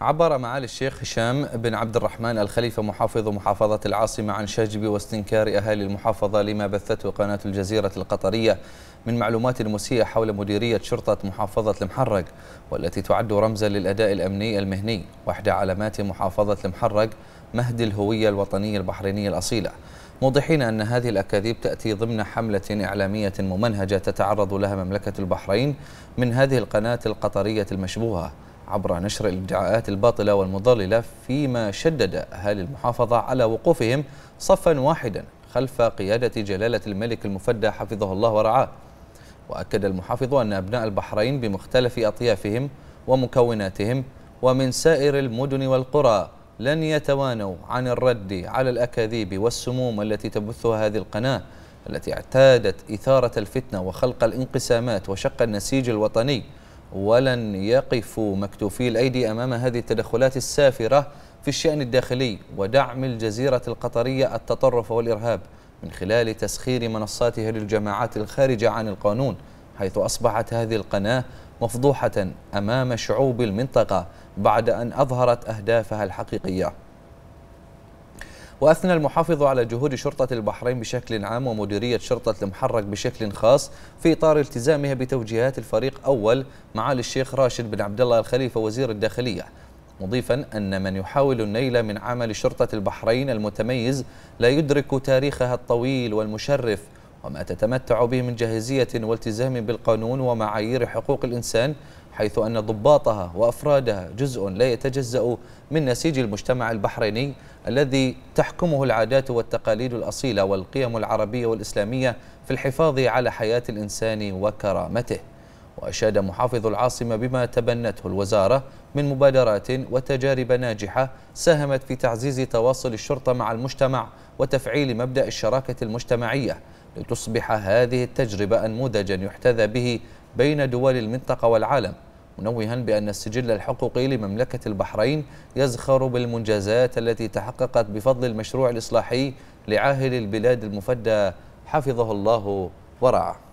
عبر معالي الشيخ هشام بن عبد الرحمن الخليفة محافظ محافظة العاصمة عن شجب واستنكار أهالي المحافظة لما بثته قناة الجزيرة القطرية من معلومات مسيئة حول مديرية شرطة محافظة المحرق والتي تعد رمزا للأداء الأمني المهني وإحدى علامات محافظة المحرق مهد الهوية الوطنية البحرينية الأصيلة موضحين أن هذه الأكاذيب تأتي ضمن حملة إعلامية ممنهجة تتعرض لها مملكة البحرين من هذه القناة القطرية المشبوهة عبر نشر الادعاءات الباطلة والمضللة فيما شدد أهالي المحافظة على وقوفهم صفا واحدا خلف قيادة جلالة الملك المفدى حفظه الله ورعاه وأكد المحافظ أن أبناء البحرين بمختلف أطيافهم ومكوناتهم ومن سائر المدن والقرى لن يتوانوا عن الرد على الأكاذيب والسموم التي تبثها هذه القناة التي اعتادت إثارة الفتنة وخلق الانقسامات وشق النسيج الوطني ولن يقفوا مكتوفي الأيدي أمام هذه التدخلات السافرة في الشأن الداخلي ودعم الجزيرة القطرية التطرف والإرهاب من خلال تسخير منصاتها للجماعات الخارجة عن القانون حيث أصبحت هذه القناة مفضوحة أمام شعوب المنطقة بعد أن أظهرت أهدافها الحقيقية وأثنى المحافظ على جهود شرطة البحرين بشكل عام ومديرية شرطة المحرك بشكل خاص في إطار التزامها بتوجيهات الفريق أول معالي الشيخ راشد بن عبد الله الخليفة وزير الداخلية مضيفا أن من يحاول النيل من عمل شرطة البحرين المتميز لا يدرك تاريخها الطويل والمشرف وما تتمتع به من جاهزية والتزام بالقانون ومعايير حقوق الإنسان حيث أن ضباطها وأفرادها جزء لا يتجزأ من نسيج المجتمع البحريني الذي تحكمه العادات والتقاليد الأصيلة والقيم العربية والإسلامية في الحفاظ على حياة الإنسان وكرامته وأشاد محافظ العاصمة بما تبنته الوزارة من مبادرات وتجارب ناجحة ساهمت في تعزيز تواصل الشرطة مع المجتمع وتفعيل مبدأ الشراكة المجتمعية لتصبح هذه التجربة أنموذجا يحتذى به بين دول المنطقة والعالم منوها بأن السجل الحقوقي لمملكة البحرين يزخر بالمنجزات التي تحققت بفضل المشروع الإصلاحي لعاهل البلاد المفدى حفظه الله ورعاه